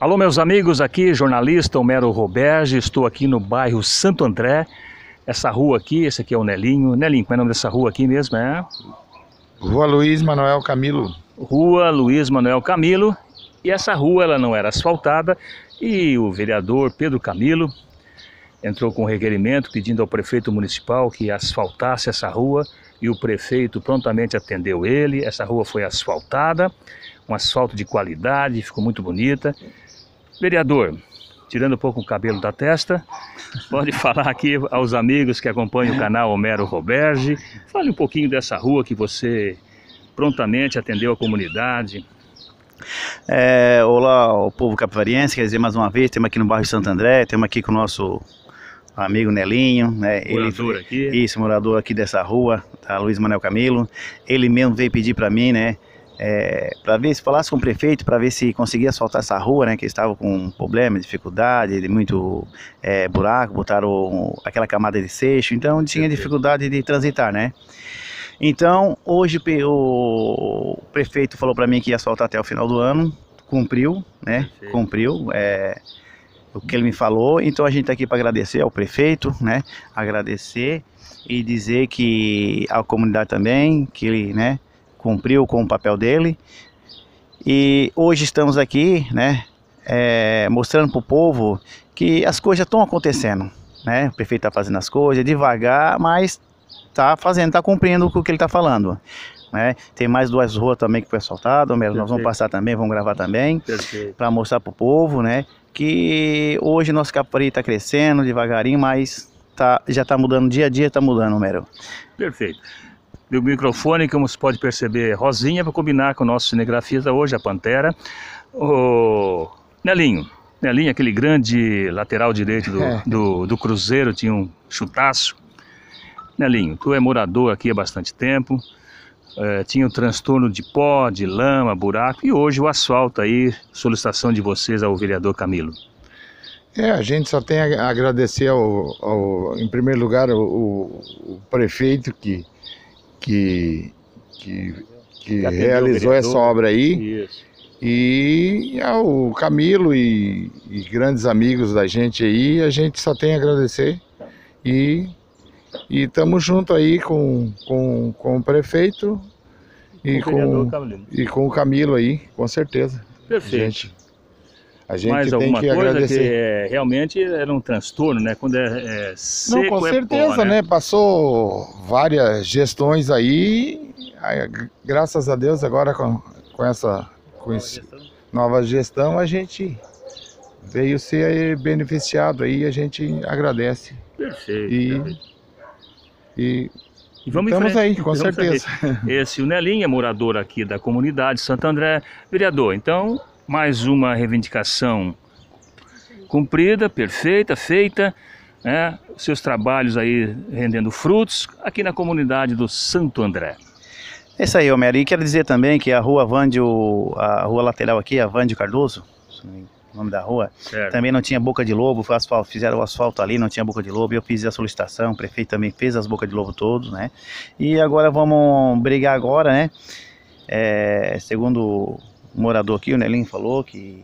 Alô, meus amigos, aqui jornalista Homero Roberge, estou aqui no bairro Santo André. Essa rua aqui, esse aqui é o Nelinho. Nelinho, qual é o nome dessa rua aqui mesmo? É? Rua Luiz Manuel Camilo. Rua Luiz Manuel Camilo. E essa rua ela não era asfaltada e o vereador Pedro Camilo entrou com um requerimento pedindo ao prefeito municipal que asfaltasse essa rua e o prefeito prontamente atendeu ele. Essa rua foi asfaltada, um asfalto de qualidade, ficou muito bonita. Vereador, tirando um pouco o cabelo da testa, pode falar aqui aos amigos que acompanham o canal Homero Roberge. Fale um pouquinho dessa rua que você prontamente atendeu a comunidade. É, olá o povo capivariense, quer dizer, mais uma vez, temos aqui no bairro de Santo André, temos aqui com o nosso amigo Nelinho, né? Morador ele, aqui. Isso, morador aqui dessa rua, da tá, Luiz Manuel Camilo. Ele mesmo veio pedir para mim, né? é, para ver se falasse com o prefeito, para ver se conseguia asfaltar essa rua, né, que estava com problema, dificuldade, muito é, buraco, botaram aquela camada de seixo, então tinha dificuldade de transitar, né? Então, hoje o prefeito falou para mim que ia asfaltar até o final do ano, cumpriu, né? Perfeito. Cumpriu. É, o que ele me falou. Então a gente está aqui para agradecer ao prefeito, né? Agradecer e dizer que a comunidade também, que ele, né? cumpriu com o papel dele. E hoje estamos aqui, né, é, mostrando para o povo que as coisas estão acontecendo, né? O prefeito está fazendo as coisas devagar, mas está fazendo, está cumprindo com o que ele está falando. Né? Tem mais duas ruas também que foi assaltada, tá, nós vamos passar também, vamos gravar também, para mostrar para o povo, né? Que hoje nosso capri está crescendo devagarinho, mas tá, já está mudando dia a dia, está mudando, Homero. Perfeito do microfone, como se pode perceber, é rosinha para combinar com o nosso cinegrafista hoje, a Pantera, o Nelinho. Nelinho, aquele grande lateral direito do, é. do, do Cruzeiro, tinha um chutaço. Nelinho, tu é morador aqui há bastante tempo, é, tinha o transtorno de pó, de lama, buraco, e hoje o asfalto aí, solicitação de vocês ao vereador Camilo. É, a gente só tem a agradecer, ao, ao em primeiro lugar, o prefeito que que, que, que realizou essa obra aí. Isso. E ao ah, Camilo e, e, grandes amigos da gente aí, a gente só tem a agradecer. E estamos junto aí com, com, com o prefeito e com, com e com o Camilo aí, com certeza. Perfeito. Gente. A gente mais alguma coisa agradecer. que é, realmente era um transtorno, né? Quando é, é seco, Não, com é certeza, é pó, né? né? Passou várias gestões aí, aí, graças a Deus agora com, com essa com nova, esse, gestão. nova gestão a gente veio ser beneficiado aí, a gente agradece. Perfeito. E, e vamos Estamos aí, com vamos certeza. Saber. Esse, é o Nelinho é morador aqui da comunidade Santo André, vereador. Então, mais uma reivindicação cumprida, perfeita, feita, né? seus trabalhos aí rendendo frutos aqui na comunidade do Santo André. É isso aí, Homero. E quero dizer também que a rua Vandio, a rua lateral aqui, é a Vandio Cardoso, o nome da rua, certo. também não tinha boca de lobo, asfalto, fizeram o asfalto ali, não tinha boca de lobo, eu fiz a solicitação, o prefeito também fez as bocas de lobo todos, né? E agora vamos brigar agora, né? É, segundo morador aqui, o Nelinho falou que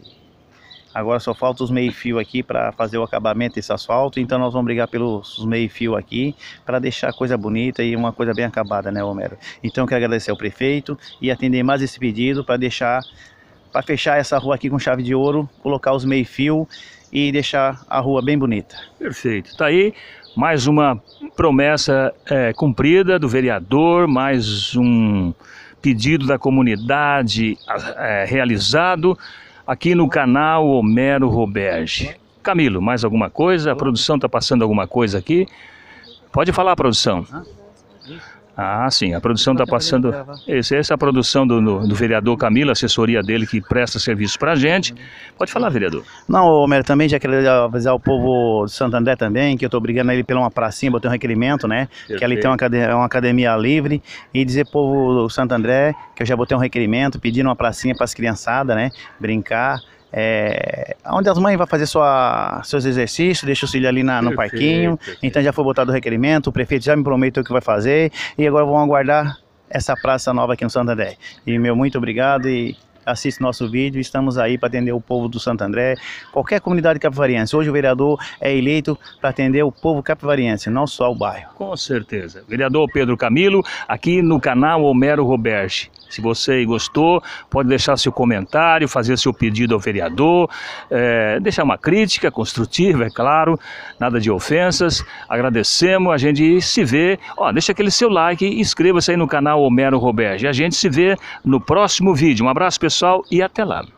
agora só falta os meio-fio aqui para fazer o acabamento desse asfalto, então nós vamos brigar pelos meio-fio aqui para deixar a coisa bonita e uma coisa bem acabada, né, Homero? Então eu quero agradecer ao prefeito e atender mais esse pedido para deixar para fechar essa rua aqui com chave de ouro, colocar os meio-fio e deixar a rua bem bonita. Perfeito. Tá aí mais uma promessa é, cumprida do vereador, mais um pedido da comunidade é, realizado aqui no canal Homero Roberge. Camilo, mais alguma coisa? A produção está passando alguma coisa aqui? Pode falar, produção. Ah, sim, a produção está passando. Essa, é a produção do, do, vereador Camilo, assessoria dele que presta serviço para a gente. Pode falar, vereador. Não, Homero, também já queria avisar o povo de Santo André também, que eu estou brigando ele pela uma pracinha, botei um requerimento, né? Perfeito. Que ali tem uma academia, é uma academia livre. E dizer povo do André que eu já botei um requerimento pedindo uma pracinha para as criançadas, né? Brincar. É, onde as mães vão fazer sua, seus exercícios, deixa o filho ali na, no perfeito, parquinho. Perfeito. Então já foi botado o requerimento, o prefeito já me prometeu o que vai fazer e agora vamos aguardar essa praça nova aqui no Santander. E meu muito obrigado e assiste nosso vídeo, estamos aí para atender o povo do Santo André, qualquer comunidade capivariense. Hoje o vereador é eleito para atender o povo capivariense, não só o bairro. Com certeza. Vereador Pedro Camilo, aqui no canal Homero Roberge. Se você gostou, pode deixar seu comentário, fazer seu pedido ao vereador, é, deixar uma crítica construtiva, é claro, nada de ofensas. Agradecemos, a gente se vê. Ó, deixa aquele seu like e inscreva-se aí no canal Homero Roberge. A gente se vê no próximo vídeo. Um abraço, pessoal, e até lá.